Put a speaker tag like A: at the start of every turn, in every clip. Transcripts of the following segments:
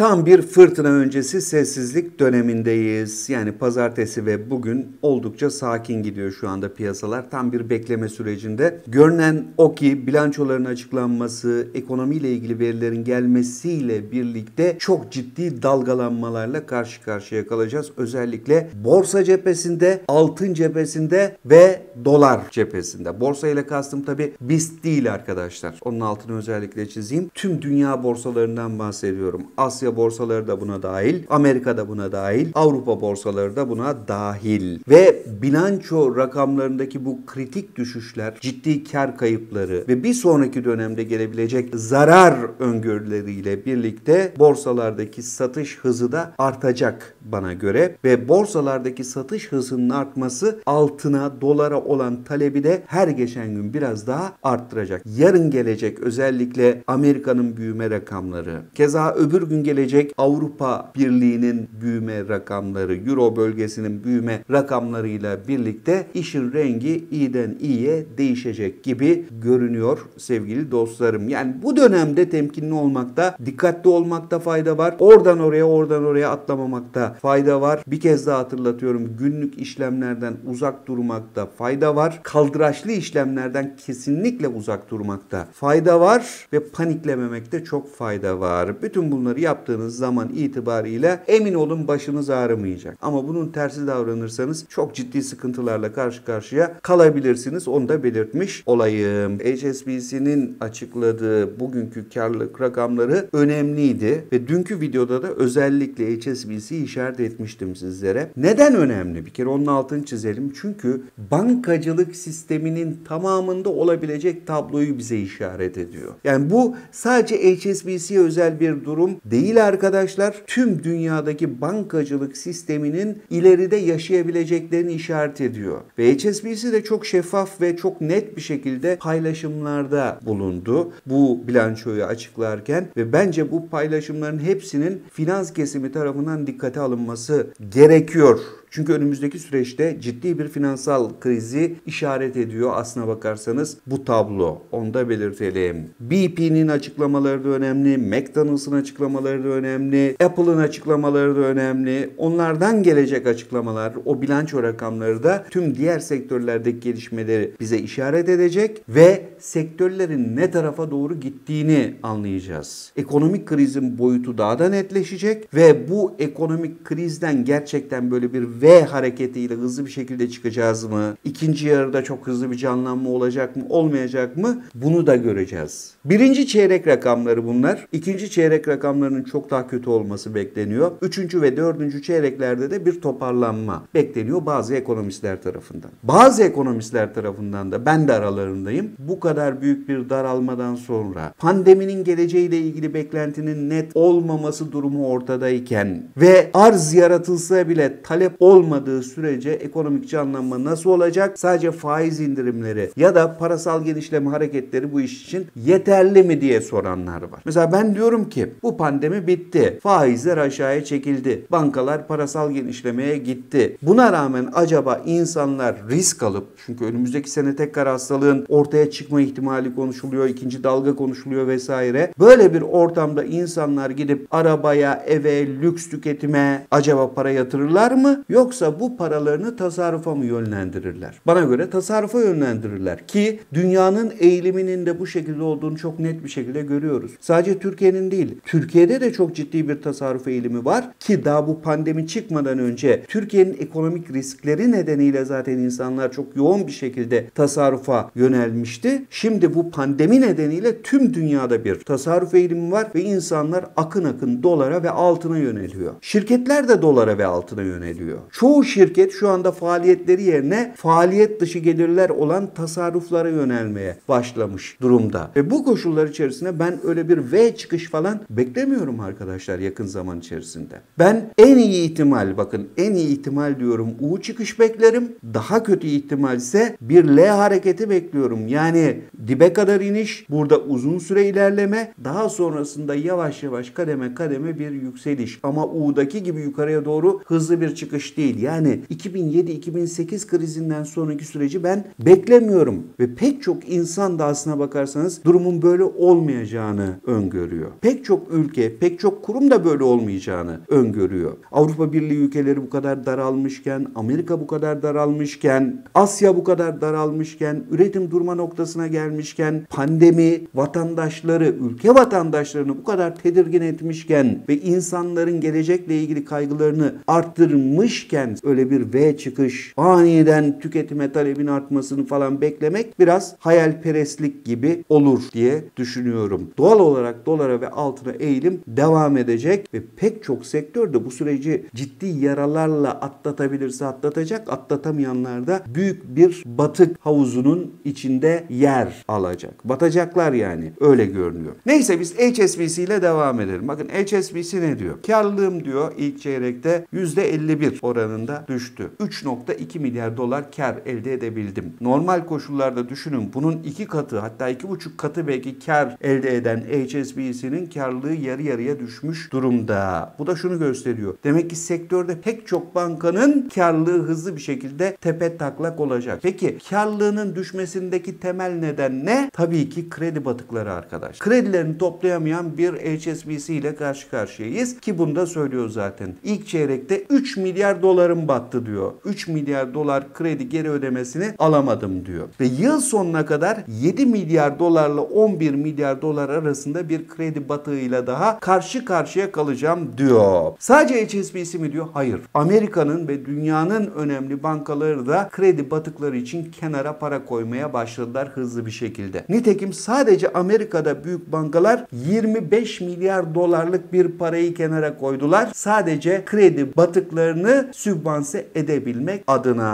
A: Tam bir fırtına öncesi sessizlik dönemindeyiz. Yani pazartesi ve bugün oldukça sakin gidiyor şu anda piyasalar. Tam bir bekleme sürecinde. Görünen o ki bilançoların açıklanması, ekonomiyle ilgili verilerin gelmesiyle birlikte çok ciddi dalgalanmalarla karşı karşıya kalacağız. Özellikle borsa cephesinde, altın cephesinde ve dolar cephesinde. Borsa ile kastım tabi BIST değil arkadaşlar. Onun altını özellikle çizeyim. Tüm dünya borsalarından bahsediyorum. Asya İngiltere borsaları da buna dahil, Amerika da buna dahil, Avrupa borsaları da buna dahil. Ve bilanço rakamlarındaki bu kritik düşüşler, ciddi kar kayıpları ve bir sonraki dönemde gelebilecek zarar öngörüleriyle birlikte borsalardaki satış hızı da artacak bana göre ve borsalardaki satış hızının artması altına, dolara olan talebi de her geçen gün biraz daha arttıracak. Yarın gelecek özellikle Amerika'nın büyüme rakamları, keza öbür gün gelecek gelecek. Avrupa Birliği'nin büyüme rakamları, Euro bölgesinin büyüme rakamlarıyla birlikte işin rengi iyiden iyiye değişecek gibi görünüyor sevgili dostlarım. Yani bu dönemde temkinli olmakta, dikkatli olmakta fayda var. Oradan oraya, oradan oraya atlamamakta fayda var. Bir kez daha hatırlatıyorum günlük işlemlerden uzak durmakta fayda var. Kaldıraçlı işlemlerden kesinlikle uzak durmakta fayda var ve paniklememekte çok fayda var. Bütün bunları yap yaptığınız zaman itibariyle emin olun başınız ağrımayacak. Ama bunun tersi davranırsanız çok ciddi sıkıntılarla karşı karşıya kalabilirsiniz. Onu da belirtmiş olayım. HSBC'nin açıkladığı bugünkü karlılık rakamları önemliydi ve dünkü videoda da özellikle HSBC'yi işaret etmiştim sizlere. Neden önemli? Bir kere onun altını çizelim. Çünkü bankacılık sisteminin tamamında olabilecek tabloyu bize işaret ediyor. Yani bu sadece HSBC'ye özel bir durum değil değil arkadaşlar. Tüm dünyadaki bankacılık sisteminin ileride yaşayabileceklerini işaret ediyor. Ve HSBC de çok şeffaf ve çok net bir şekilde paylaşımlarda bulundu bu bilançoyu açıklarken ve bence bu paylaşımların hepsinin finans kesimi tarafından dikkate alınması gerekiyor çünkü önümüzdeki süreçte ciddi bir finansal krizi işaret ediyor aslına bakarsanız bu tablo. Onu da belirtelim. BP'nin açıklamaları da önemli, McDonald's'ın açıklamaları da önemli, Apple'ın açıklamaları da önemli. Onlardan gelecek açıklamalar, o bilanço rakamları da tüm diğer sektörlerdeki gelişmeleri bize işaret edecek ve sektörlerin ne tarafa doğru gittiğini anlayacağız. Ekonomik krizin boyutu daha da netleşecek ve bu ekonomik krizden gerçekten böyle bir V hareketiyle hızlı bir şekilde çıkacağız mı? İkinci yarıda çok hızlı bir canlanma olacak mı? Olmayacak mı? Bunu da göreceğiz. Birinci çeyrek rakamları bunlar. İkinci çeyrek rakamlarının çok daha kötü olması bekleniyor. Üçüncü ve dördüncü çeyreklerde de bir toparlanma bekleniyor bazı ekonomistler tarafından. Bazı ekonomistler tarafından da ben de aralarındayım. Bu kadar büyük bir daralmadan sonra pandeminin geleceğiyle ilgili beklentinin net olmaması durumu ortadayken ve arz yaratılsa bile talep o olmadığı sürece ekonomik canlanma nasıl olacak? Sadece faiz indirimleri ya da parasal genişleme hareketleri bu iş için yeterli mi diye soranlar var. Mesela ben diyorum ki bu pandemi bitti. Faizler aşağıya çekildi. Bankalar parasal genişlemeye gitti. Buna rağmen acaba insanlar risk alıp çünkü önümüzdeki sene tekrar hastalığın ortaya çıkma ihtimali konuşuluyor, ikinci dalga konuşuluyor vesaire. Böyle bir ortamda insanlar gidip arabaya, eve, lüks tüketime acaba para yatırırlar mı? Yok Yoksa bu paralarını tasarrufa mı yönlendirirler? Bana göre tasarrufa yönlendirirler ki dünyanın eğiliminin de bu şekilde olduğunu çok net bir şekilde görüyoruz. Sadece Türkiye'nin değil, Türkiye'de de çok ciddi bir tasarruf eğilimi var ki daha bu pandemi çıkmadan önce Türkiye'nin ekonomik riskleri nedeniyle zaten insanlar çok yoğun bir şekilde tasarrufa yönelmişti. Şimdi bu pandemi nedeniyle tüm dünyada bir tasarruf eğilimi var ve insanlar akın akın dolara ve altına yöneliyor. Şirketler de dolara ve altına yöneliyor. Çoğu şirket şu anda faaliyetleri yerine faaliyet dışı gelirler olan tasarruflara yönelmeye başlamış durumda. Ve bu koşullar içerisinde ben öyle bir V çıkış falan beklemiyorum arkadaşlar yakın zaman içerisinde. Ben en iyi ihtimal bakın en iyi ihtimal diyorum U çıkış beklerim. Daha kötü ihtimal ise bir L hareketi bekliyorum. Yani dibe kadar iniş, burada uzun süre ilerleme, daha sonrasında yavaş yavaş kademe kademe bir yükseliş. Ama U'daki gibi yukarıya doğru hızlı bir çıkış değil değil. Yani 2007-2008 krizinden sonraki süreci ben beklemiyorum. Ve pek çok insan da aslına bakarsanız durumun böyle olmayacağını öngörüyor. Pek çok ülke, pek çok kurum da böyle olmayacağını öngörüyor. Avrupa Birliği ülkeleri bu kadar daralmışken, Amerika bu kadar daralmışken, Asya bu kadar daralmışken, üretim durma noktasına gelmişken, pandemi vatandaşları, ülke vatandaşlarını bu kadar tedirgin etmişken ve insanların gelecekle ilgili kaygılarını arttırmış gençken öyle bir V çıkış, aniden tüketime talebin artmasını falan beklemek biraz hayalperestlik gibi olur diye düşünüyorum. Doğal olarak dolara ve altına eğilim devam edecek ve pek çok sektör de bu süreci ciddi yaralarla atlatabilirse atlatacak, atlatamayanlar da büyük bir batık havuzunun içinde yer alacak. Batacaklar yani öyle görünüyor. Neyse biz HSBC ile devam edelim. Bakın HSBC ne diyor? Karlılığım diyor ilk çeyrekte %51 oranında düştü. 3.2 milyar dolar kar elde edebildim. Normal koşullarda düşünün bunun iki katı hatta iki buçuk katı belki kar elde eden HSBC'nin karlılığı yarı yarıya düşmüş durumda. Bu da şunu gösteriyor. Demek ki sektörde pek çok bankanın karlılığı hızlı bir şekilde tepe taklak olacak. Peki karlılığının düşmesindeki temel neden ne? Tabii ki kredi batıkları arkadaş. Kredilerini toplayamayan bir HSBC ile karşı karşıyayız ki bunu da söylüyor zaten. İlk çeyrekte 3 milyar dolarım battı diyor. 3 milyar dolar kredi geri ödemesini alamadım diyor. Ve yıl sonuna kadar 7 milyar dolarla 11 milyar dolar arasında bir kredi batığıyla daha karşı karşıya kalacağım diyor. Sadece HSBC mi diyor? Hayır. Amerika'nın ve dünyanın önemli bankaları da kredi batıkları için kenara para koymaya başladılar hızlı bir şekilde. Nitekim sadece Amerika'da büyük bankalar 25 milyar dolarlık bir parayı kenara koydular. Sadece kredi batıklarını sübvanse edebilmek adına.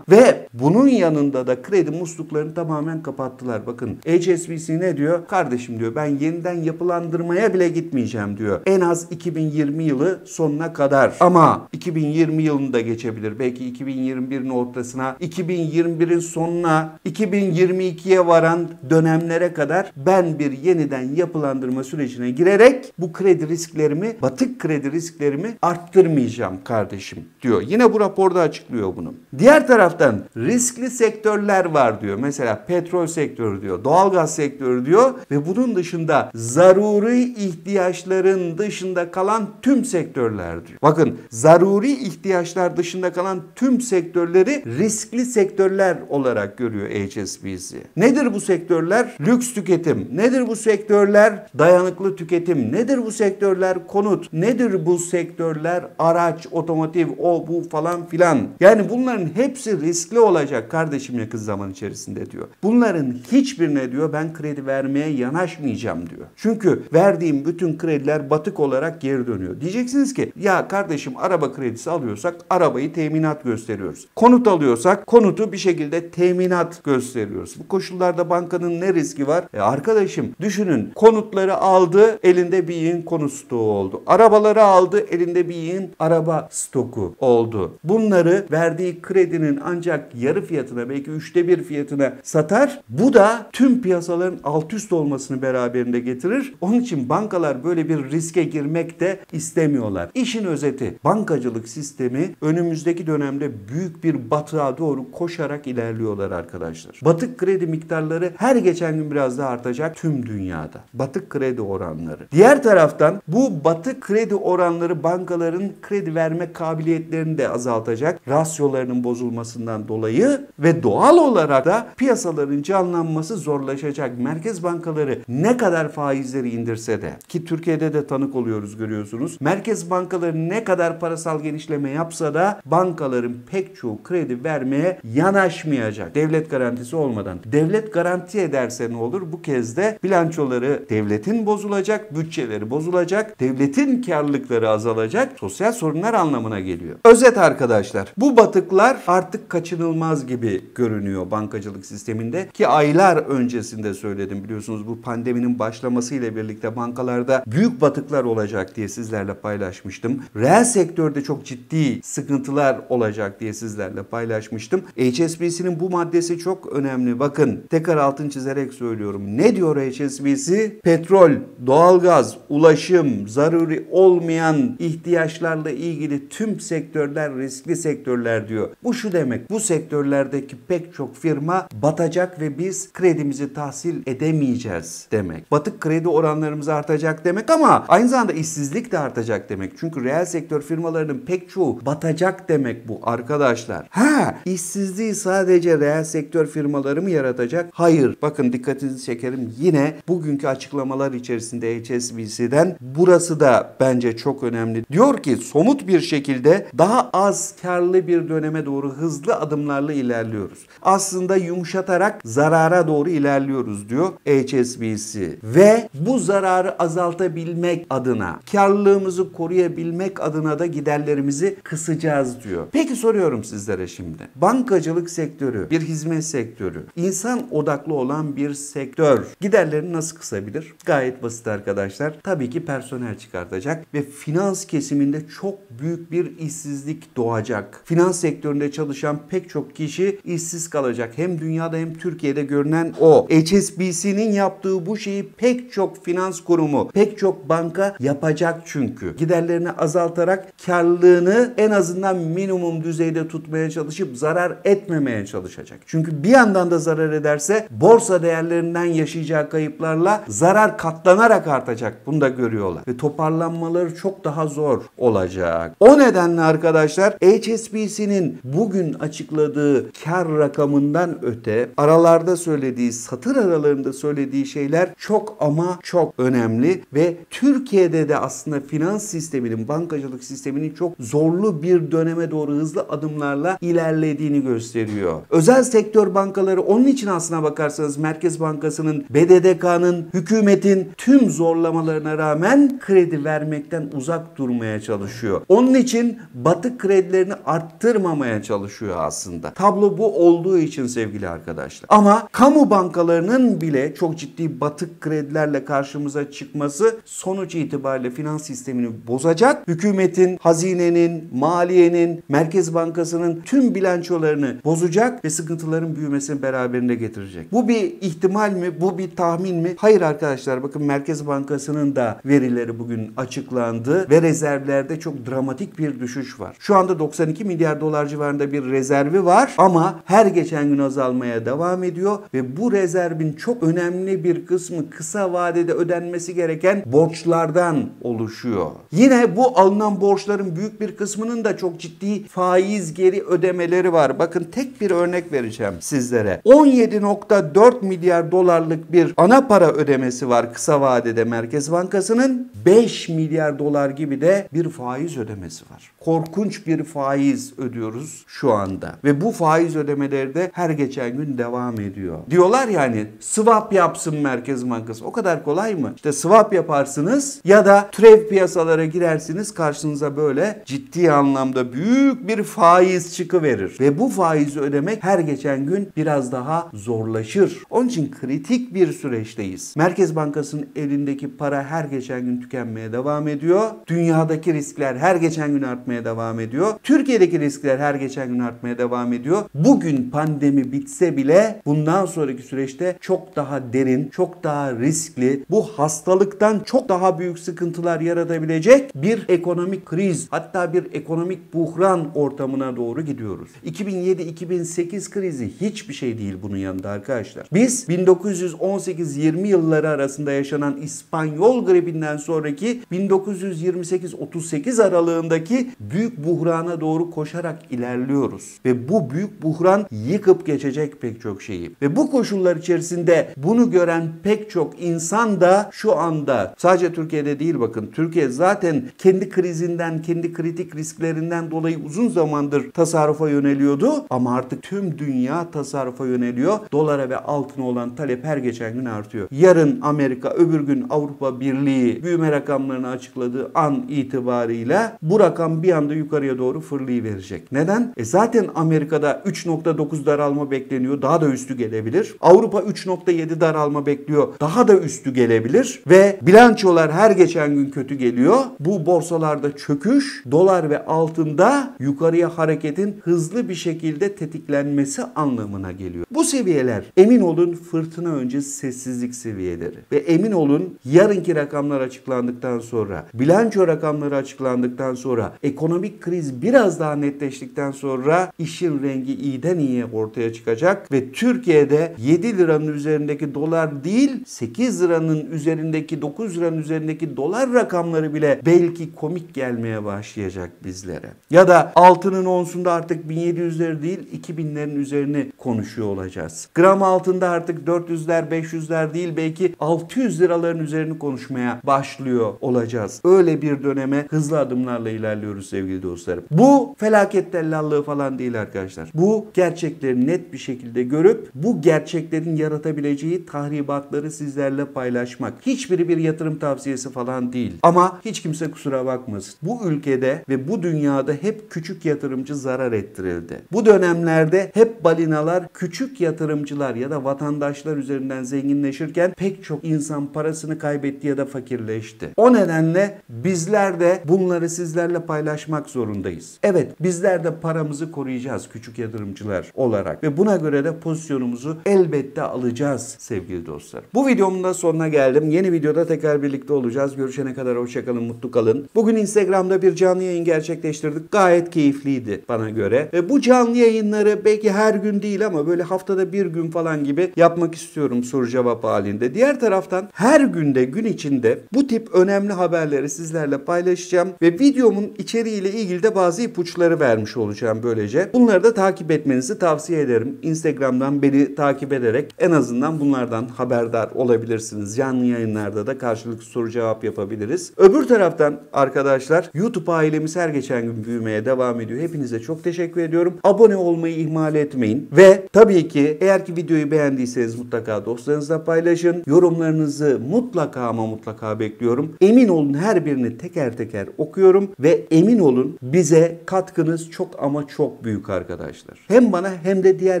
A: Ve bunun yanında da kredi musluklarını tamamen kapattılar. Bakın HSBC ne diyor? Kardeşim diyor ben yeniden yapılandırmaya bile gitmeyeceğim diyor. En az 2020 yılı sonuna kadar. Ama 2020 yılında geçebilir. Belki 2021'in ortasına, 2021'in sonuna, 2022'ye varan dönemlere kadar ben bir yeniden yapılandırma sürecine girerek bu kredi risklerimi, batık kredi risklerimi arttırmayacağım kardeşim diyor. Yine bu raporda açıklıyor bunu. Diğer taraftan riskli sektörler var diyor. Mesela petrol sektörü diyor, doğalgaz sektörü diyor ve bunun dışında zaruri ihtiyaçların dışında kalan tüm sektörler diyor. Bakın zaruri ihtiyaçlar dışında kalan tüm sektörleri riskli sektörler olarak görüyor HSBC. Nedir bu sektörler? Lüks tüketim. Nedir bu sektörler? Dayanıklı tüketim. Nedir bu sektörler? Konut. Nedir bu sektörler? Araç, otomotiv, o bu falan filan. Yani bunların hepsi riskli olacak kardeşim yakın zaman içerisinde diyor. Bunların hiçbirine diyor ben kredi vermeye yanaşmayacağım diyor. Çünkü verdiğim bütün krediler batık olarak geri dönüyor. Diyeceksiniz ki ya kardeşim araba kredisi alıyorsak arabayı teminat gösteriyoruz. Konut alıyorsak konutu bir şekilde teminat gösteriyoruz. Bu koşullarda bankanın ne riski var? E arkadaşım düşünün konutları aldı elinde bir yığın konut stoğu oldu. Arabaları aldı elinde bir yığın araba stoku oldu. Bunları verdiği kredinin ancak yarı fiyatına belki üçte bir fiyatına satar. Bu da tüm piyasaların alt üst olmasını beraberinde getirir. Onun için bankalar böyle bir riske girmek de istemiyorlar. İşin özeti bankacılık sistemi önümüzdeki dönemde büyük bir batığa doğru koşarak ilerliyorlar arkadaşlar. Batık kredi miktarları her geçen gün biraz daha artacak tüm dünyada. Batık kredi oranları. Diğer taraftan bu batık kredi oranları bankaların kredi verme kabiliyeti maliyetlerini de azaltacak rasyolarının bozulmasından dolayı ve doğal olarak da piyasaların canlanması zorlaşacak. Merkez bankaları ne kadar faizleri indirse de ki Türkiye'de de tanık oluyoruz görüyorsunuz. Merkez bankaları ne kadar parasal genişleme yapsa da bankaların pek çoğu kredi vermeye yanaşmayacak. Devlet garantisi olmadan. Devlet garanti ederse ne olur? Bu kez de bilançoları devletin bozulacak, bütçeleri bozulacak, devletin karlılıkları azalacak, sosyal sorunlar anlamına geliyor. Özet arkadaşlar bu batıklar artık kaçınılmaz gibi görünüyor bankacılık sisteminde ki aylar öncesinde söyledim biliyorsunuz bu pandeminin başlamasıyla birlikte bankalarda büyük batıklar olacak diye sizlerle paylaşmıştım. Reel sektörde çok ciddi sıkıntılar olacak diye sizlerle paylaşmıştım. HSBC'nin bu maddesi çok önemli. Bakın tekrar altın çizerek söylüyorum. Ne diyor HSBC? Petrol, doğalgaz, ulaşım, zaruri olmayan ihtiyaçlarla ilgili tüm sektörler sektörler riskli sektörler diyor. Bu şu demek bu sektörlerdeki pek çok firma batacak ve biz kredimizi tahsil edemeyeceğiz demek. Batık kredi oranlarımız artacak demek ama aynı zamanda işsizlik de artacak demek. Çünkü reel sektör firmalarının pek çoğu batacak demek bu arkadaşlar. Ha işsizliği sadece reel sektör firmaları mı yaratacak? Hayır. Bakın dikkatinizi çekerim yine bugünkü açıklamalar içerisinde HSBC'den burası da bence çok önemli. Diyor ki somut bir şekilde daha az karlı bir döneme doğru hızlı adımlarla ilerliyoruz. Aslında yumuşatarak zarara doğru ilerliyoruz diyor HSBC. Ve bu zararı azaltabilmek adına, karlılığımızı koruyabilmek adına da giderlerimizi kısacağız diyor. Peki soruyorum sizlere şimdi. Bankacılık sektörü, bir hizmet sektörü, insan odaklı olan bir sektör giderlerini nasıl kısabilir? Gayet basit arkadaşlar. Tabii ki personel çıkartacak ve finans kesiminde çok büyük bir işsizlik işsizlik doğacak. Finans sektöründe çalışan pek çok kişi işsiz kalacak. Hem dünyada hem Türkiye'de görünen o. HSBC'nin yaptığı bu şeyi pek çok finans kurumu, pek çok banka yapacak çünkü. Giderlerini azaltarak karlılığını en azından minimum düzeyde tutmaya çalışıp zarar etmemeye çalışacak. Çünkü bir yandan da zarar ederse borsa değerlerinden yaşayacağı kayıplarla zarar katlanarak artacak. Bunu da görüyorlar. Ve toparlanmaları çok daha zor olacak. O nedenle arkadaşlar HSBC'nin bugün açıkladığı kar rakamından öte aralarda söylediği satır aralarında söylediği şeyler çok ama çok önemli ve Türkiye'de de aslında finans sisteminin bankacılık sisteminin çok zorlu bir döneme doğru hızlı adımlarla ilerlediğini gösteriyor. Özel sektör bankaları onun için aslına bakarsanız Merkez Bankası'nın, BDDK'nın, hükümetin tüm zorlamalarına rağmen kredi vermekten uzak durmaya çalışıyor. Onun için batı kredilerini arttırmamaya çalışıyor aslında. Tablo bu olduğu için sevgili arkadaşlar. Ama kamu bankalarının bile çok ciddi batık kredilerle karşımıza çıkması sonuç itibariyle finans sistemini bozacak. Hükümetin, hazinenin, maliyenin, Merkez Bankası'nın tüm bilançolarını bozacak ve sıkıntıların büyümesini beraberinde getirecek. Bu bir ihtimal mi? Bu bir tahmin mi? Hayır arkadaşlar bakın Merkez Bankası'nın da verileri bugün açıklandı ve rezervlerde çok dramatik bir düşüş görüş var. Şu anda 92 milyar dolar civarında bir rezervi var ama her geçen gün azalmaya devam ediyor ve bu rezervin çok önemli bir kısmı kısa vadede ödenmesi gereken borçlardan oluşuyor. Yine bu alınan borçların büyük bir kısmının da çok ciddi faiz geri ödemeleri var. Bakın tek bir örnek vereceğim sizlere. 17.4 milyar dolarlık bir ana para ödemesi var kısa vadede Merkez Bankası'nın 5 milyar dolar gibi de bir faiz ödemesi var. Kor korkunç bir faiz ödüyoruz şu anda. Ve bu faiz ödemeleri de her geçen gün devam ediyor. Diyorlar yani swap yapsın Merkez Bankası. O kadar kolay mı? İşte swap yaparsınız ya da türev piyasalara girersiniz karşınıza böyle ciddi anlamda büyük bir faiz çıkı verir. Ve bu faizi ödemek her geçen gün biraz daha zorlaşır. Onun için kritik bir süreçteyiz. Merkez Bankası'nın elindeki para her geçen gün tükenmeye devam ediyor. Dünyadaki riskler her geçen gün artmaya devam devam ediyor. Türkiye'deki riskler her geçen gün artmaya devam ediyor. Bugün pandemi bitse bile bundan sonraki süreçte çok daha derin, çok daha riskli, bu hastalıktan çok daha büyük sıkıntılar yaratabilecek bir ekonomik kriz, hatta bir ekonomik buhran ortamına doğru gidiyoruz. 2007-2008 krizi hiçbir şey değil bunun yanında arkadaşlar. Biz 1918-20 yılları arasında yaşanan İspanyol gribinden sonraki 1928-38 aralığındaki büyük büyük buhrana doğru koşarak ilerliyoruz. Ve bu büyük buhran yıkıp geçecek pek çok şeyi. Ve bu koşullar içerisinde bunu gören pek çok insan da şu anda sadece Türkiye'de değil bakın Türkiye zaten kendi krizinden, kendi kritik risklerinden dolayı uzun zamandır tasarrufa yöneliyordu ama artık tüm dünya tasarrufa yöneliyor. Dolara ve altına olan talep her geçen gün artıyor. Yarın Amerika, öbür gün Avrupa Birliği büyüme rakamlarını açıkladığı an itibariyle bu rakam bir anda anda yukarıya doğru fırlayıverecek. Neden? E zaten Amerika'da 3.9 daralma bekleniyor. Daha da üstü gelebilir. Avrupa 3.7 daralma bekliyor. Daha da üstü gelebilir. Ve bilançolar her geçen gün kötü geliyor. Bu borsalarda çöküş, dolar ve altında yukarıya hareketin hızlı bir şekilde tetiklenmesi anlamına geliyor. Bu seviyeler emin olun fırtına önce sessizlik seviyeleri. Ve emin olun yarınki rakamlar açıklandıktan sonra, bilanço rakamları açıklandıktan sonra ekonomi ekonomik kriz biraz daha netleştikten sonra işin rengi iyiden iyiye ortaya çıkacak ve Türkiye'de 7 liranın üzerindeki dolar değil 8 liranın üzerindeki 9 liranın üzerindeki dolar rakamları bile belki komik gelmeye başlayacak bizlere. Ya da altının onsunda artık 1700'leri değil 2000'lerin üzerine konuşuyor olacağız. Gram altında artık 400'ler 500'ler değil belki 600 liraların üzerine konuşmaya başlıyor olacağız. Öyle bir döneme hızlı adımlarla ilerliyoruz sevgili sevgili dostlarım. Bu felaket tellallığı falan değil arkadaşlar. Bu gerçekleri net bir şekilde görüp bu gerçeklerin yaratabileceği tahribatları sizlerle paylaşmak. Hiçbiri bir yatırım tavsiyesi falan değil. Ama hiç kimse kusura bakmasın. Bu ülkede ve bu dünyada hep küçük yatırımcı zarar ettirildi. Bu dönemlerde hep balinalar küçük yatırımcılar ya da vatandaşlar üzerinden zenginleşirken pek çok insan parasını kaybetti ya da fakirleşti. O nedenle bizler de bunları sizlerle paylaşmak paylaşmak zorundayız. Evet bizler de paramızı koruyacağız küçük yatırımcılar olarak ve buna göre de pozisyonumuzu elbette alacağız sevgili dostlar. Bu videomun da sonuna geldim. Yeni videoda tekrar birlikte olacağız. Görüşene kadar hoşçakalın, mutlu kalın. Bugün Instagram'da bir canlı yayın gerçekleştirdik. Gayet keyifliydi bana göre. E, bu canlı yayınları belki her gün değil ama böyle haftada bir gün falan gibi yapmak istiyorum soru cevap halinde. Diğer taraftan her günde gün içinde bu tip önemli haberleri sizlerle paylaşacağım ve videomun içeriği ile ilgili de bazı ipuçları vermiş olacağım böylece. Bunları da takip etmenizi tavsiye ederim. Instagram'dan beni takip ederek en azından bunlardan haberdar olabilirsiniz. Canlı yayınlarda da karşılıklı soru cevap yapabiliriz. Öbür taraftan arkadaşlar YouTube ailemiz her geçen gün büyümeye devam ediyor. Hepinize çok teşekkür ediyorum. Abone olmayı ihmal etmeyin ve tabii ki eğer ki videoyu beğendiyseniz mutlaka dostlarınızla paylaşın. Yorumlarınızı mutlaka ama mutlaka bekliyorum. Emin olun her birini teker teker okuyorum ve emin olun olun. Bize katkınız çok ama çok büyük arkadaşlar. Hem bana hem de diğer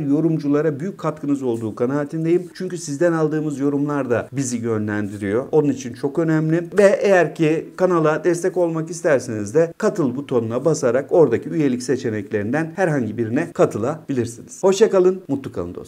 A: yorumculara büyük katkınız olduğu kanaatindeyim. Çünkü sizden aldığımız yorumlar da bizi yönlendiriyor. Onun için çok önemli. Ve eğer ki kanala destek olmak isterseniz de katıl butonuna basarak oradaki üyelik seçeneklerinden herhangi birine katılabilirsiniz. Hoşçakalın, mutlu kalın dostlar.